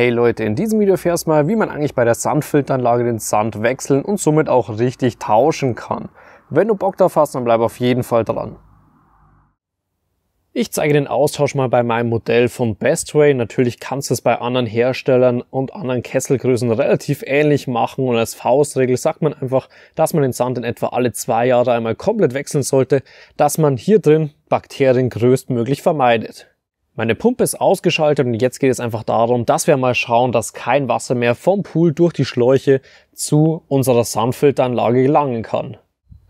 Hey Leute, in diesem Video erfährst du mal, wie man eigentlich bei der Sandfilteranlage den Sand wechseln und somit auch richtig tauschen kann. Wenn du Bock drauf hast, dann bleib auf jeden Fall dran. Ich zeige den Austausch mal bei meinem Modell von Bestway. Natürlich kannst du es bei anderen Herstellern und anderen Kesselgrößen relativ ähnlich machen und als Faustregel sagt man einfach, dass man den Sand in etwa alle zwei Jahre einmal komplett wechseln sollte, dass man hier drin Bakterien größtmöglich vermeidet. Meine Pumpe ist ausgeschaltet und jetzt geht es einfach darum, dass wir mal schauen, dass kein Wasser mehr vom Pool durch die Schläuche zu unserer Sandfilteranlage gelangen kann.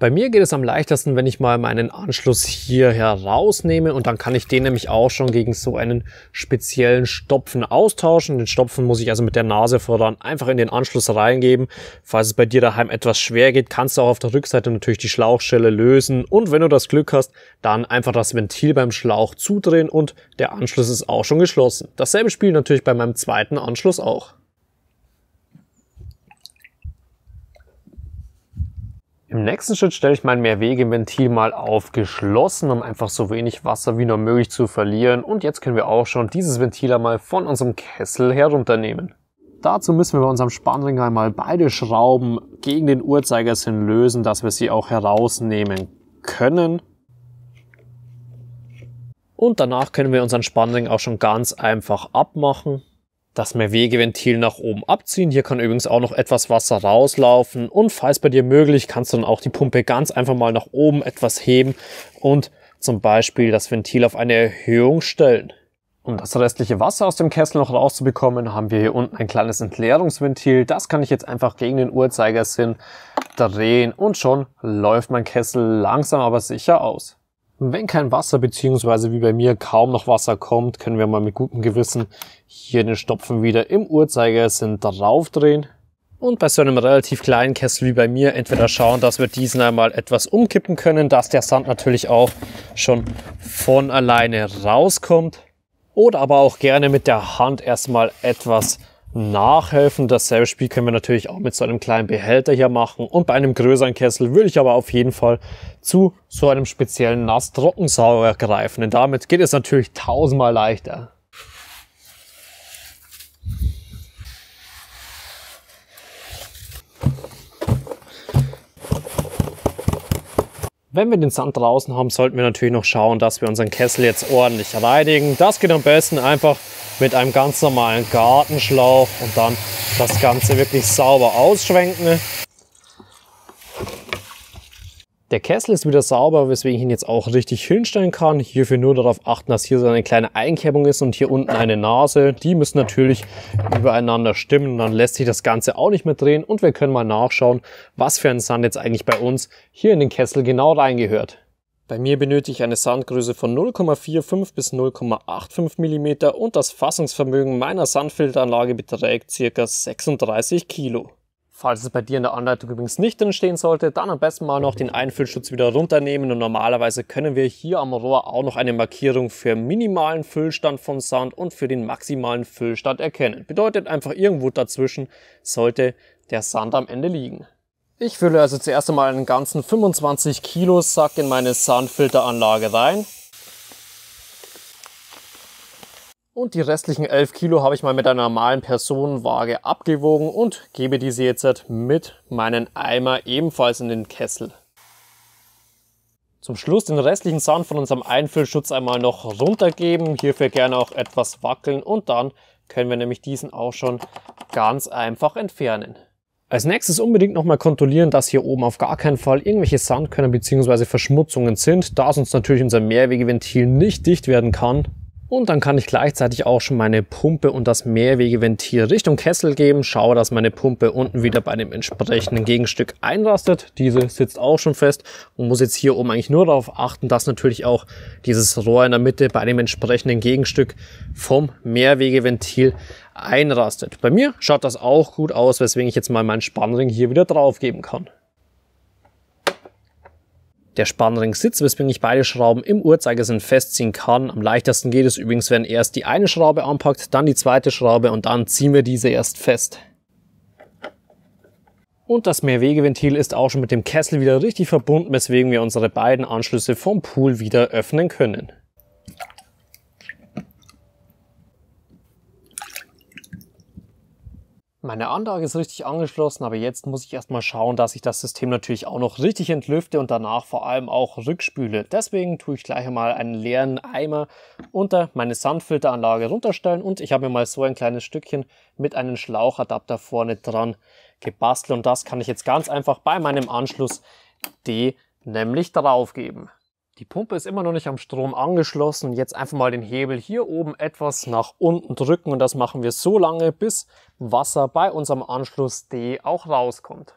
Bei mir geht es am leichtesten, wenn ich mal meinen Anschluss hier herausnehme und dann kann ich den nämlich auch schon gegen so einen speziellen Stopfen austauschen. Den Stopfen muss ich also mit der Nase voran einfach in den Anschluss reingeben. Falls es bei dir daheim etwas schwer geht, kannst du auch auf der Rückseite natürlich die Schlauchschelle lösen und wenn du das Glück hast, dann einfach das Ventil beim Schlauch zudrehen und der Anschluss ist auch schon geschlossen. Dasselbe Spiel natürlich bei meinem zweiten Anschluss auch. Im nächsten Schritt stelle ich mein Mehrwegeventil mal auf geschlossen, um einfach so wenig Wasser wie nur möglich zu verlieren. Und jetzt können wir auch schon dieses Ventil einmal von unserem Kessel herunternehmen. Dazu müssen wir bei unserem Spannring einmal beide Schrauben gegen den Uhrzeigersinn lösen, dass wir sie auch herausnehmen können. Und danach können wir unseren Spannring auch schon ganz einfach abmachen das Mehrwegeventil nach oben abziehen. Hier kann übrigens auch noch etwas Wasser rauslaufen. Und falls bei dir möglich, kannst du dann auch die Pumpe ganz einfach mal nach oben etwas heben und zum Beispiel das Ventil auf eine Erhöhung stellen. Um das restliche Wasser aus dem Kessel noch rauszubekommen, haben wir hier unten ein kleines Entleerungsventil. Das kann ich jetzt einfach gegen den Uhrzeigersinn drehen und schon läuft mein Kessel langsam aber sicher aus. Wenn kein Wasser beziehungsweise wie bei mir kaum noch Wasser kommt, können wir mal mit gutem Gewissen hier den Stopfen wieder im Uhrzeigersinn draufdrehen. Und bei so einem relativ kleinen Kessel wie bei mir entweder schauen, dass wir diesen einmal etwas umkippen können, dass der Sand natürlich auch schon von alleine rauskommt. Oder aber auch gerne mit der Hand erstmal etwas nachhelfen. Dasselbe Spiel können wir natürlich auch mit so einem kleinen Behälter hier machen. Und bei einem größeren Kessel würde ich aber auf jeden Fall zu so einem speziellen Nass-Trockensauger greifen. Denn damit geht es natürlich tausendmal leichter. Wenn wir den Sand draußen haben, sollten wir natürlich noch schauen, dass wir unseren Kessel jetzt ordentlich reinigen. Das geht am besten einfach mit einem ganz normalen Gartenschlauch und dann das Ganze wirklich sauber ausschwenken. Der Kessel ist wieder sauber, weswegen ich ihn jetzt auch richtig hinstellen kann. Hierfür nur darauf achten, dass hier so eine kleine Einkerbung ist und hier unten eine Nase. Die müssen natürlich übereinander stimmen. Dann lässt sich das Ganze auch nicht mehr drehen und wir können mal nachschauen, was für ein Sand jetzt eigentlich bei uns hier in den Kessel genau reingehört. Bei mir benötige ich eine Sandgröße von 0,45 bis 0,85 mm und das Fassungsvermögen meiner Sandfilteranlage beträgt ca. 36 Kilo. Falls es bei dir in der Anleitung übrigens nicht entstehen sollte, dann am besten mal noch den Einfüllschutz wieder runternehmen und normalerweise können wir hier am Rohr auch noch eine Markierung für minimalen Füllstand von Sand und für den maximalen Füllstand erkennen. Bedeutet einfach irgendwo dazwischen sollte der Sand am Ende liegen. Ich fülle also zuerst einmal einen ganzen 25 Kilo Sack in meine Sandfilteranlage rein. Und die restlichen 11 Kilo habe ich mal mit einer normalen Personenwaage abgewogen und gebe diese jetzt mit meinen Eimer ebenfalls in den Kessel. Zum Schluss den restlichen Sand von unserem Einfüllschutz einmal noch runtergeben, hierfür gerne auch etwas wackeln und dann können wir nämlich diesen auch schon ganz einfach entfernen. Als nächstes unbedingt nochmal kontrollieren, dass hier oben auf gar keinen Fall irgendwelche Sandkörner bzw. Verschmutzungen sind, da sonst natürlich unser Mehrwegeventil nicht dicht werden kann. Und dann kann ich gleichzeitig auch schon meine Pumpe und das Mehrwegeventil Richtung Kessel geben. Schaue, dass meine Pumpe unten wieder bei dem entsprechenden Gegenstück einrastet. Diese sitzt auch schon fest und muss jetzt hier oben eigentlich nur darauf achten, dass natürlich auch dieses Rohr in der Mitte bei dem entsprechenden Gegenstück vom Mehrwegeventil einrastet. Bei mir schaut das auch gut aus, weswegen ich jetzt mal meinen Spannring hier wieder drauf geben kann. Der Spannring sitzt, weswegen ich beide Schrauben im Uhrzeigersinn festziehen kann. Am leichtesten geht es übrigens, wenn erst die eine Schraube anpackt, dann die zweite Schraube und dann ziehen wir diese erst fest. Und das Mehrwegeventil ist auch schon mit dem Kessel wieder richtig verbunden, weswegen wir unsere beiden Anschlüsse vom Pool wieder öffnen können. Meine Anlage ist richtig angeschlossen, aber jetzt muss ich erstmal schauen, dass ich das System natürlich auch noch richtig entlüfte und danach vor allem auch rückspüle. Deswegen tue ich gleich einmal einen leeren Eimer unter meine Sandfilteranlage runterstellen und ich habe mir mal so ein kleines Stückchen mit einem Schlauchadapter vorne dran gebastelt und das kann ich jetzt ganz einfach bei meinem Anschluss D nämlich draufgeben. Die Pumpe ist immer noch nicht am Strom angeschlossen. Jetzt einfach mal den Hebel hier oben etwas nach unten drücken und das machen wir so lange, bis Wasser bei unserem Anschluss D auch rauskommt.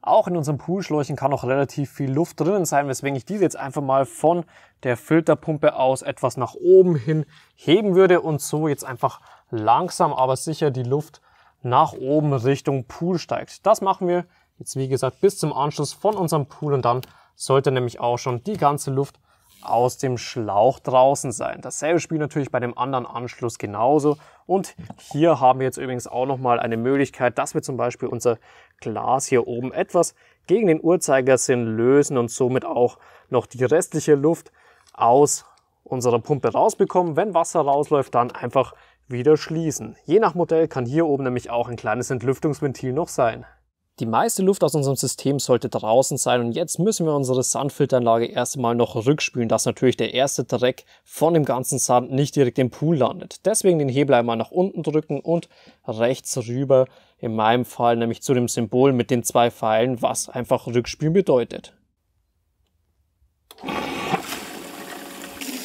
Auch in unserem Poolschläuchen kann noch relativ viel Luft drinnen sein, weswegen ich diese jetzt einfach mal von der Filterpumpe aus etwas nach oben hin heben würde und so jetzt einfach langsam, aber sicher die Luft nach oben Richtung Pool steigt. Das machen wir Jetzt wie gesagt bis zum Anschluss von unserem Pool und dann sollte nämlich auch schon die ganze Luft aus dem Schlauch draußen sein. Dasselbe Spiel natürlich bei dem anderen Anschluss genauso. Und hier haben wir jetzt übrigens auch nochmal eine Möglichkeit, dass wir zum Beispiel unser Glas hier oben etwas gegen den Uhrzeigersinn lösen und somit auch noch die restliche Luft aus unserer Pumpe rausbekommen. Wenn Wasser rausläuft, dann einfach wieder schließen. Je nach Modell kann hier oben nämlich auch ein kleines Entlüftungsventil noch sein. Die meiste Luft aus unserem System sollte draußen sein und jetzt müssen wir unsere Sandfilteranlage erstmal noch rückspülen, dass natürlich der erste Dreck von dem ganzen Sand nicht direkt im Pool landet. Deswegen den Hebel einmal nach unten drücken und rechts rüber, in meinem Fall nämlich zu dem Symbol mit den zwei Pfeilen, was einfach rückspülen bedeutet.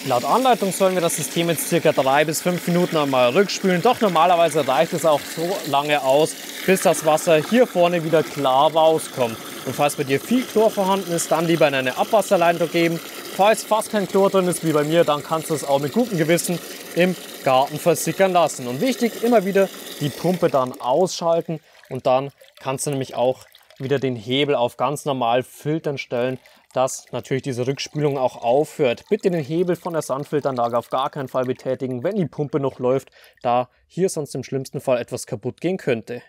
Laut Anleitung sollen wir das System jetzt circa drei bis fünf Minuten einmal rückspülen. Doch normalerweise reicht es auch so lange aus, bis das Wasser hier vorne wieder klar rauskommt. Und falls bei dir viel Chlor vorhanden ist, dann lieber in eine Abwasserleitung geben. Falls fast kein Chlor drin ist, wie bei mir, dann kannst du es auch mit gutem Gewissen im Garten versickern lassen. Und wichtig, immer wieder die Pumpe dann ausschalten und dann kannst du nämlich auch wieder den Hebel auf ganz normal filtern stellen, dass natürlich diese Rückspülung auch aufhört. Bitte den Hebel von der Sandfilteranlage auf gar keinen Fall betätigen, wenn die Pumpe noch läuft, da hier sonst im schlimmsten Fall etwas kaputt gehen könnte.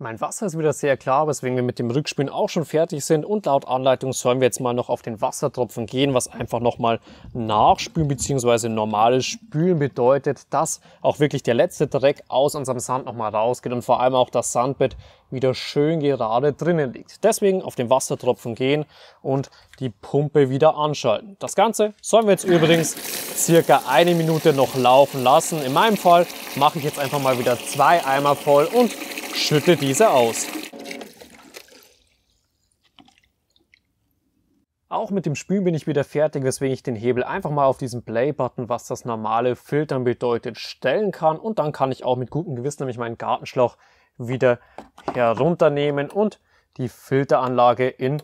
Mein Wasser ist wieder sehr klar, weswegen wir mit dem Rückspülen auch schon fertig sind und laut Anleitung sollen wir jetzt mal noch auf den Wassertropfen gehen, was einfach nochmal nachspülen bzw. normales Spülen bedeutet, dass auch wirklich der letzte Dreck aus unserem Sand nochmal rausgeht und vor allem auch das Sandbett wieder schön gerade drinnen liegt. Deswegen auf den Wassertropfen gehen und die Pumpe wieder anschalten. Das Ganze sollen wir jetzt übrigens circa eine Minute noch laufen lassen. In meinem Fall mache ich jetzt einfach mal wieder zwei Eimer voll und Schütte diese aus. Auch mit dem Spülen bin ich wieder fertig, weswegen ich den Hebel einfach mal auf diesen Play-Button, was das normale Filtern bedeutet, stellen kann. Und dann kann ich auch mit gutem Gewissen nämlich meinen Gartenschlauch wieder herunternehmen und die Filteranlage in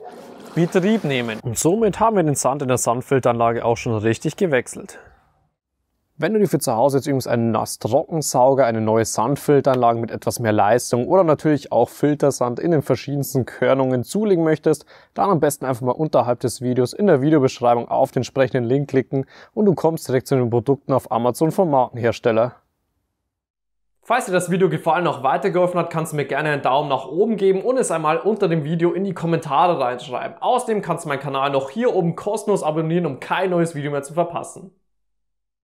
Betrieb nehmen. Und somit haben wir den Sand in der Sandfilteranlage auch schon richtig gewechselt. Wenn du dir für zu Hause jetzt übrigens einen Nass-Trockensauger, eine neue Sandfilteranlage mit etwas mehr Leistung oder natürlich auch Filtersand in den verschiedensten Körnungen zulegen möchtest, dann am besten einfach mal unterhalb des Videos in der Videobeschreibung auf den entsprechenden Link klicken und du kommst direkt zu den Produkten auf Amazon vom Markenhersteller. Falls dir das Video gefallen und auch weitergeholfen hat, kannst du mir gerne einen Daumen nach oben geben und es einmal unter dem Video in die Kommentare reinschreiben. Außerdem kannst du meinen Kanal noch hier oben kostenlos abonnieren, um kein neues Video mehr zu verpassen.